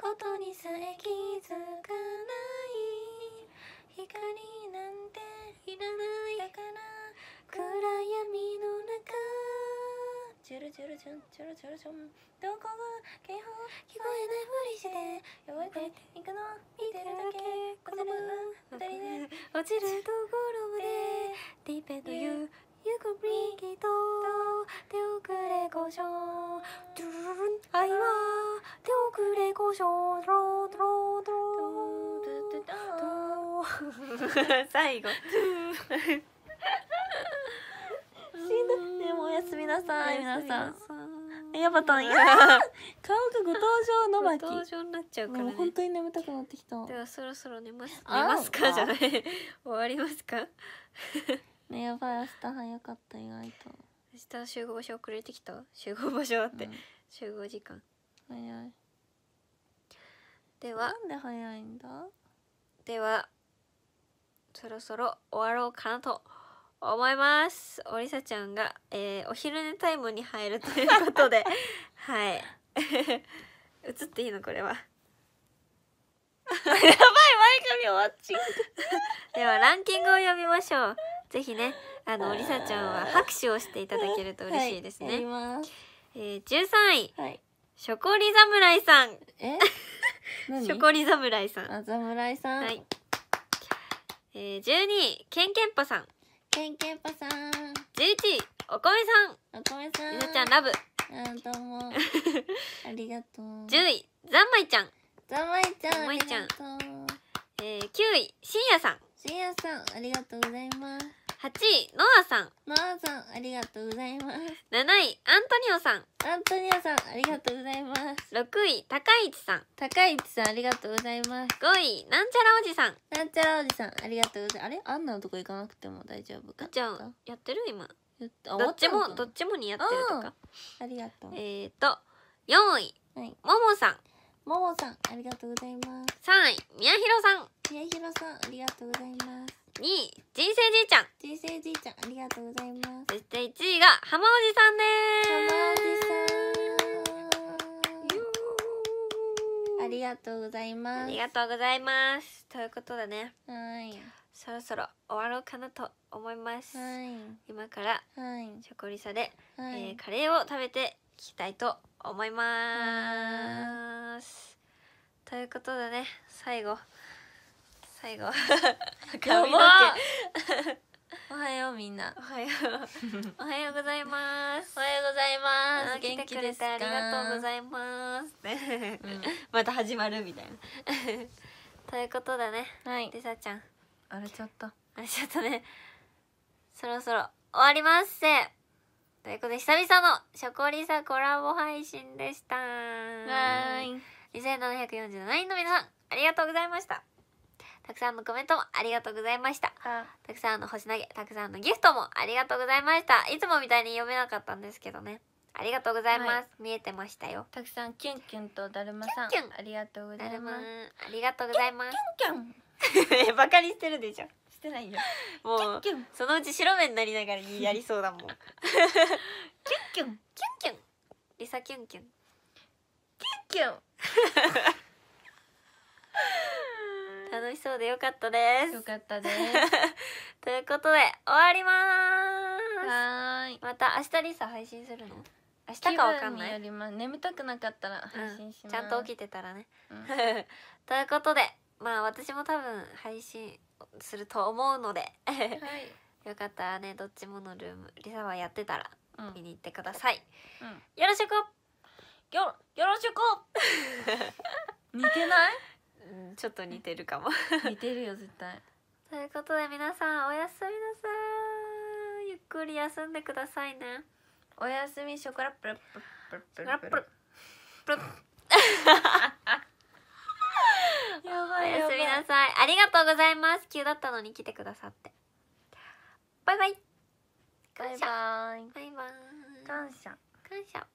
ことにさえ気づかない光なんていらないから暗闇の中ジュルジュルジュンジュルジュルジュンどこが警報聞こえないふりして弱いいくの見てるだけこずる二人で落ちるところまでディペン a n うゆくり You 手遅れ故障ドゥルルン愛は手遅れ故障ドロドロドロードロードロー 最後しんどでもおやすみなさい皆さんやばたんや顔がご登場の巻ご登場になっちゃうから、ね、本当に眠たくなってきたではそろそろ寝ます寝ますかじゃない終わりますか ねやばい明日早かった意外と明日集合場所遅れてきた集合場所って、うん、集合時間早いではで早いんだではそろそろ終わろうかなと思います。おりさちゃんが、えー、お昼寝タイムに入るということで、はい。映っていいのこれは。やばい前髪終わっちゃう。ではランキングを読みましょう。ぜひね、あのおりさちゃんは拍手をしていただけると嬉しいですね。はい、えー、13位、はい、ショコリ侍さん。え？ショコリ侍さん。あ侍さん。はい。えー、12位ケンケンパさんけんけんぱさん11位お米さんお米さんゆなちゃんラブうんどうも ありがとう10位ざんまいちゃんざんまいちゃんありがとう、えー、9位しんやさんしんやさんありがとうございます八位ノアさんノアさんありがとうございます七位アントニオさんアントニオさんありがとうございます六位高市さん高市さんありがとうございます五位なんちゃらおじさんなんちゃらおじさんありがとうございますあれあんなのとこ行かなくても大丈夫かじゃあやってる今どっちもどっちもにやってるとかありがとうえっ、ー、と四位、はい、ももさんももさんありがとうございます三位宮弘さんひやひろさん、ありがとうございます。2位、人生じいちゃん。人生じいちゃん、ありがとうございます。そして1位が、浜おじさんです。浜おじさん。ありがとうございます。ありがとうございます。ということでね。はい。そろそろ終わろうかなと思います。はい、今から、はい、チョコリサで、はい、えー、カレーを食べていきたいと思います。ということでね、最後。最後 髪の毛 おはようみんなおはようおはようございますおはようございます元気ですありがとうございます、うん、また始まるみたいな ということだねはいりさちゃん荒れちょっと荒れちゃったねそろそろ終わりますということで久々のショコリサコラボ配信でしたはい2747人の皆さんありがとうございましたたくさんのコメントもありがとうございました。たくさんの星投げ、たくさんのギフトもありがとうございました。いつもみたいに読めなかったんですけどね。ありがとうございます。はい、見えてましたよ。たくさんキュンキュンとだるまさん。キュンキュンありがとうございます。ありがとうございます。キュンキュン。バカにしてるでしょ。してないよ。もうそのうち白目になりながらにやりそうだもん。キュンキュン。キュンキュン。リサキュンキュン。キュンキュン。楽しそうでよかったですよかったです ということで終わりますはいまた明日リサ配信するの明日かわかんない眠たくなかったら配信します、うん、ちゃんと起きてたらね、うん、ということでまあ私も多分配信すると思うのではい、よかったらねどっちものルームリサはやってたら見に行ってください、うん、よろしくよよろしく似てないうん、ちょっと似てるかも似てるよ絶対ということで皆さんおやすみなさいゆっくり休んでくださいねおやすみショコラプルプルプルプルプルプル やばいおやすみなさいありがとうございます急だったのに来てくださってバイバイバイバイバイ感謝感謝